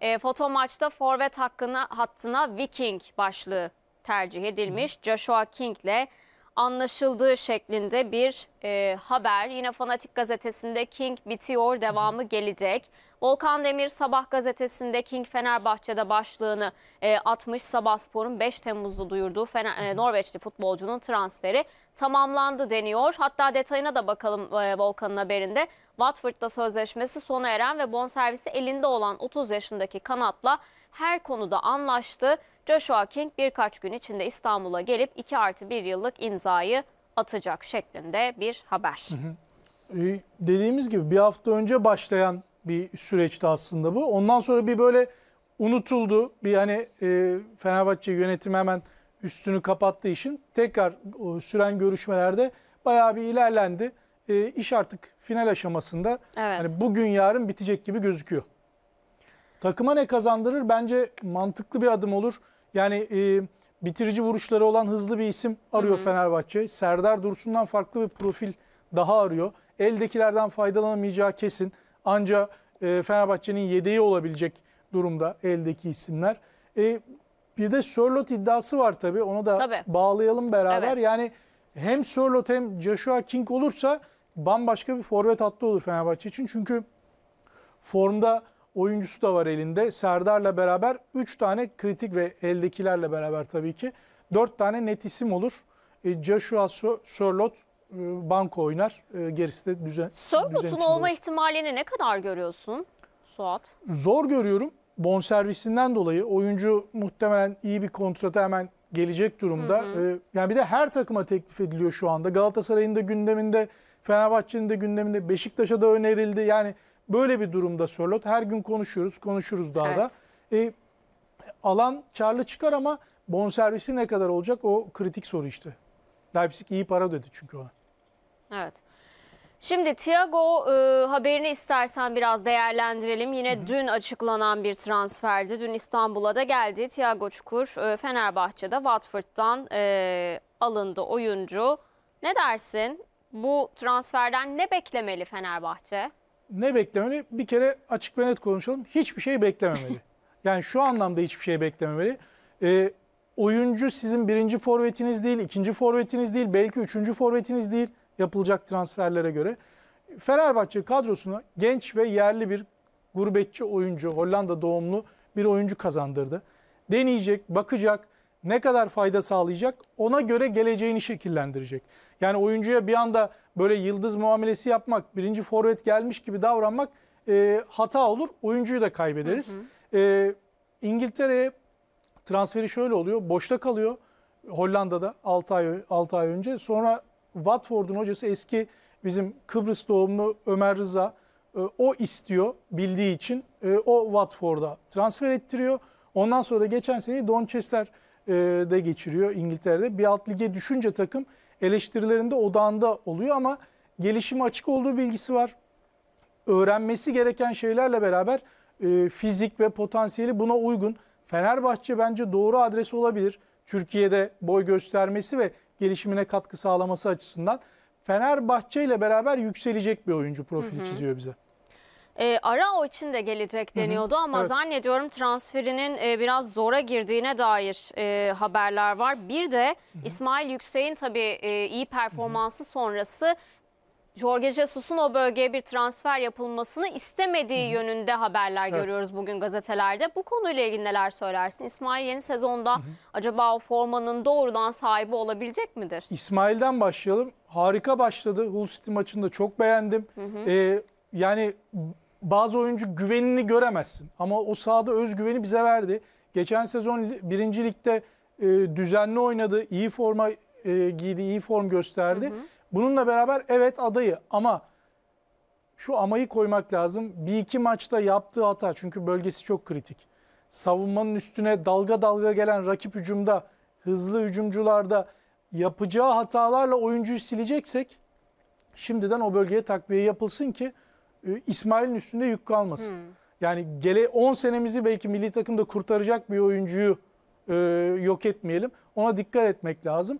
E, foto maçta forvet hakkına hattına Viking başlığı tercih edilmiş. Joshua King ile anlaşıldığı şeklinde bir e, haber. Yine Fanatik gazetesinde King bitiyor devamı gelecek. Volkan Demir Sabah gazetesinde King Fenerbahçe'de başlığını e, atmış. Sabah Spor'un 5 Temmuz'da duyurduğu Fener, e, Norveçli futbolcunun transferi tamamlandı deniyor. Hatta detayına da bakalım e, Volkan'ın haberinde. Watford'da sözleşmesi sona eren ve bonservisi elinde olan 30 yaşındaki kanatla her konuda anlaştı. Joshua King birkaç gün içinde İstanbul'a gelip 2 artı 1 yıllık imzayı atacak şeklinde bir haber. Hı hı. E, dediğimiz gibi bir hafta önce başlayan bir süreçti aslında bu. Ondan sonra bir böyle unutuldu. Bir hani e, Fenerbahçe yönetimi hemen üstünü kapattığı işin tekrar e, süren görüşmelerde bayağı bir ilerlendi. E, iş artık final aşamasında. Evet. Hani bugün yarın bitecek gibi gözüküyor. Takıma ne kazandırır? Bence mantıklı bir adım olur. Yani e, bitirici vuruşları olan hızlı bir isim arıyor hı hı. Fenerbahçe. Serdar Dursun'dan farklı bir profil daha arıyor. Eldekilerden faydalanamayacağı kesin. Ancak e, Fenerbahçe'nin yedeği olabilecek durumda eldeki isimler. E, bir de Sörlot iddiası var tabii. Onu da tabii. bağlayalım beraber. Evet. Yani hem Sörlot hem Joshua King olursa bambaşka bir forvet hattı olur Fenerbahçe için. Çünkü formda oyuncusu da var elinde. Serdar'la beraber 3 tane kritik ve eldekilerle beraber tabii ki 4 tane net isim olur. E, Joshua Sörlot e, banko oynar. E, gerisi de düzen. Sörlot'un olma ihtimalini ne kadar görüyorsun Suat? Zor görüyorum. Bon servisinden dolayı oyuncu muhtemelen iyi bir kontrata hemen gelecek durumda. Hı hı. E, yani bir de her takıma teklif ediliyor şu anda. Galatasaray'ın da gündeminde, Fenerbahçe'nin de gündeminde, Beşiktaş'a da önerildi. Yani Böyle bir durumda Sörlot. Her gün konuşuyoruz, konuşuruz daha da. E, alan karlı çıkar ama bonservisi ne kadar olacak o kritik soru işte. Leipzig iyi para dedi çünkü ona. Evet. Şimdi Thiago e, haberini istersen biraz değerlendirelim. Yine Hı -hı. dün açıklanan bir transferdi. Dün İstanbul'a da geldi. Thiago Çukur e, Fenerbahçe'de Watford'dan e, alındı oyuncu. Ne dersin? Bu transferden ne beklemeli Fenerbahçe? ne beklemeli? Bir kere açık ve net konuşalım. Hiçbir şey beklememeli. yani şu anlamda hiçbir şey beklememeli. E, oyuncu sizin birinci forvetiniz değil, ikinci forvetiniz değil, belki üçüncü forvetiniz değil yapılacak transferlere göre. Fenerbahçe kadrosuna genç ve yerli bir gurbetçi oyuncu, Hollanda doğumlu bir oyuncu kazandırdı. Deneyecek, bakacak, ne kadar fayda sağlayacak ona göre geleceğini şekillendirecek. Yani oyuncuya bir anda böyle yıldız muamelesi yapmak, birinci forvet gelmiş gibi davranmak e, hata olur. Oyuncuyu da kaybederiz. E, İngiltere'ye transferi şöyle oluyor. Boşta kalıyor Hollanda'da 6 ay, 6 ay önce. Sonra Watford'un hocası eski bizim Kıbrıs doğumlu Ömer Rıza e, o istiyor bildiği için e, o Watford'a transfer ettiriyor. Ondan sonra da geçen seneyi Donchester'de geçiriyor İngiltere'de. Bir alt lige düşünce takım eleştirilerinde odağında oluyor ama gelişime açık olduğu bilgisi var. Öğrenmesi gereken şeylerle beraber e, fizik ve potansiyeli buna uygun. Fenerbahçe bence doğru adresi olabilir. Türkiye'de boy göstermesi ve gelişimine katkı sağlaması açısından Fenerbahçe ile beraber yükselecek bir oyuncu profili hı hı. çiziyor bize e, ee, Arao için de gelecek deniyordu hı hı. ama evet. zannediyorum transferinin e, biraz zora girdiğine dair e, haberler var. Bir de hı hı. İsmail Yüksek'in tabii e, iyi performansı hı hı. sonrası Jorge Jesus'un o bölgeye bir transfer yapılmasını istemediği Hı. yönünde haberler evet. görüyoruz bugün gazetelerde. Bu konuyla ilgili neler söylersin? İsmail yeni sezonda Hı. acaba o formanın doğrudan sahibi olabilecek midir? İsmail'den başlayalım. Harika başladı. Hull City maçında çok beğendim. Hı hı. Ee, yani bazı oyuncu güvenini göremezsin. Ama o sahada özgüveni bize verdi. Geçen sezon birinci ligde e, düzenli oynadı, iyi forma e, giydi, iyi form gösterdi. Hı hı. Bununla beraber evet adayı ama şu amayı koymak lazım. Bir iki maçta yaptığı hata çünkü bölgesi çok kritik. Savunmanın üstüne dalga dalga gelen rakip hücumda, hızlı hücumcularda yapacağı hatalarla oyuncuyu sileceksek şimdiden o bölgeye takviye yapılsın ki e, İsmail'in üstünde yük kalmasın. Hmm. Yani gele 10 senemizi belki milli takımda kurtaracak bir oyuncuyu e, yok etmeyelim. Ona dikkat etmek lazım.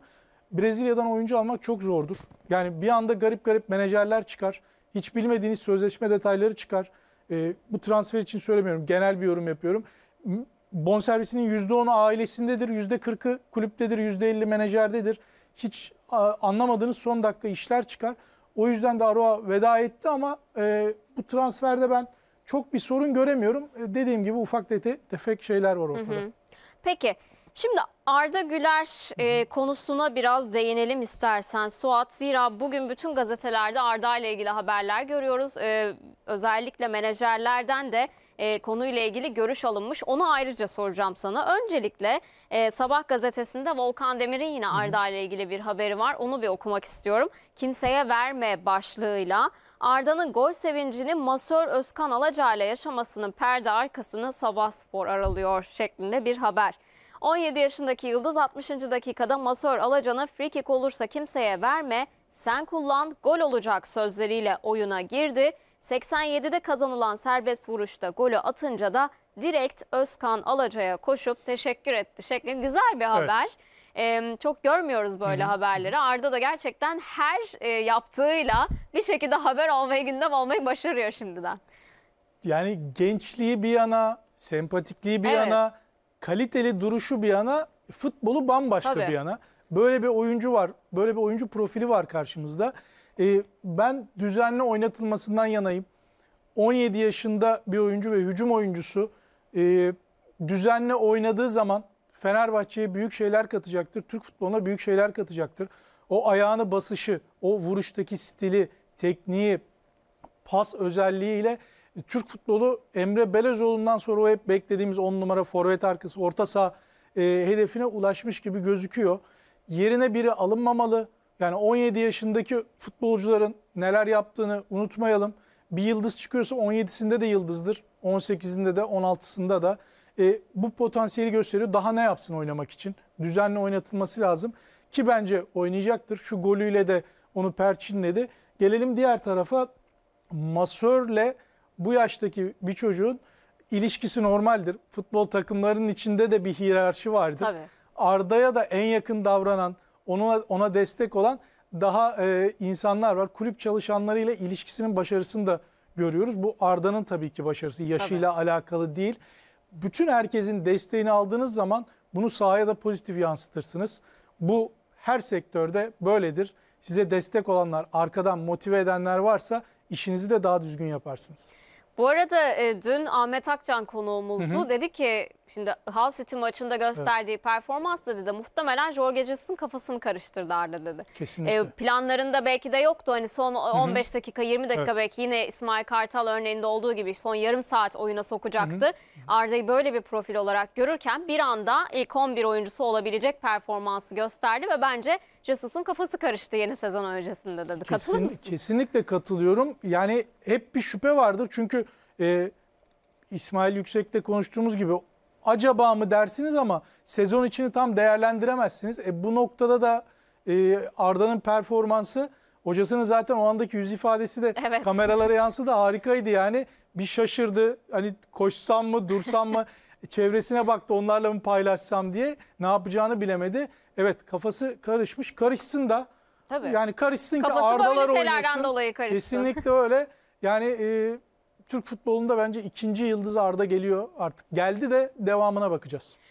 Brezilya'dan oyuncu almak çok zordur. Yani bir anda garip garip menajerler çıkar. Hiç bilmediğiniz sözleşme detayları çıkar. E, bu transfer için söylemiyorum. Genel bir yorum yapıyorum. Bonservisinin %10'u ailesindedir, %40'ı kulüptedir, %50 menajerdedir. Hiç a, anlamadığınız son dakika işler çıkar. O yüzden de Aroa veda etti ama e, bu transferde ben çok bir sorun göremiyorum. E, dediğim gibi ufak dete defek şeyler var ortada. Hı hı. Peki şimdi Arda Güler e, konusuna biraz değinelim istersen Suat. Zira bugün bütün gazetelerde Arda ile ilgili haberler görüyoruz. E, özellikle menajerlerden de e, konuyla ilgili görüş alınmış. Onu ayrıca soracağım sana. Öncelikle e, Sabah gazetesinde Volkan Demir'in yine Arda ile ilgili bir haberi var. Onu bir okumak istiyorum. Kimseye verme başlığıyla. Arda'nın gol sevincini masör Özkan Alaca ile yaşamasının perde arkasını Sabah Spor aralıyor şeklinde bir haber. 17 yaşındaki Yıldız 60. dakikada masör free kick olursa kimseye verme, sen kullan, gol olacak sözleriyle oyuna girdi. 87'de kazanılan serbest vuruşta golü atınca da direkt Özkan Alaca'ya koşup teşekkür etti şeklinde güzel bir haber. Evet. Ee, çok görmüyoruz böyle Hı-hı. haberleri. Arda da gerçekten her e, yaptığıyla bir şekilde haber olmayı, gündem olmayı başarıyor şimdiden. Yani gençliği bir yana, sempatikliği bir evet. yana, kaliteli duruşu bir yana, futbolu bambaşka Tabii. bir yana. Böyle bir oyuncu var, böyle bir oyuncu profili var karşımızda. E, ben düzenli oynatılmasından yanayım. 17 yaşında bir oyuncu ve hücum oyuncusu e, düzenli oynadığı zaman Fenerbahçe'ye büyük şeyler katacaktır. Türk futboluna büyük şeyler katacaktır. O ayağını basışı, o vuruştaki stili, tekniği, pas özelliğiyle e, Türk futbolu Emre Belezoğlu'ndan sonra o hep beklediğimiz 10 numara forvet arkası orta saha e, hedefine ulaşmış gibi gözüküyor. Yerine biri alınmamalı. Yani 17 yaşındaki futbolcuların neler yaptığını unutmayalım. Bir yıldız çıkıyorsa 17'sinde de yıldızdır. 18'inde de 16'sında da. E, bu potansiyeli gösteriyor. Daha ne yapsın oynamak için? Düzenli oynatılması lazım. Ki bence oynayacaktır. Şu golüyle de onu perçinledi. Gelelim diğer tarafa. Masörle bu yaştaki bir çocuğun ilişkisi normaldir. Futbol takımlarının içinde de bir hiyerarşi vardır. Tabii. Arda'ya da en yakın davranan, ona, ona destek olan daha e, insanlar var. Kulüp çalışanlarıyla ilişkisinin başarısını da görüyoruz. Bu Arda'nın tabii ki başarısı yaşıyla tabii. alakalı değil. Bütün herkesin desteğini aldığınız zaman bunu sahaya da pozitif yansıtırsınız. Bu her sektörde böyledir. Size destek olanlar, arkadan motive edenler varsa işinizi de daha düzgün yaparsınız. Bu arada e, dün Ahmet Akcan konuğumuzdu. Hı hı. Dedi ki Şimdi Hull City maçında gösterdiği evet. performansla dedi muhtemelen Jorge Jesus'un kafasını karıştırdı Arda dedi. Kesinlikle. E, planlarında belki de yoktu hani son 15 dakika 20 dakika evet. belki yine İsmail Kartal örneğinde olduğu gibi son yarım saat oyuna sokacaktı. Arda'yı böyle bir profil olarak görürken bir anda ilk 11 oyuncusu olabilecek performansı gösterdi ve bence Jesus'un kafası karıştı yeni sezon öncesinde dedi. Kesin, Katılır mısın? Kesinlikle katılıyorum. Yani hep bir şüphe vardı çünkü... E, İsmail Yüksek'te konuştuğumuz gibi acaba mı dersiniz ama sezon içini tam değerlendiremezsiniz. E, bu noktada da e, Arda'nın performansı hocasının zaten o andaki yüz ifadesi de evet. kameralara yansıdı harikaydı yani. Bir şaşırdı hani koşsam mı dursam mı çevresine baktı onlarla mı paylaşsam diye ne yapacağını bilemedi. Evet kafası karışmış karışsın da Tabii. yani karışsın Kafası ki Arda'lar oynasın. Kafası böyle şeylerden dolayı karışsın. Kesinlikle öyle yani... E, Türk futbolunda bence ikinci yıldız Arda geliyor artık. Geldi de devamına bakacağız.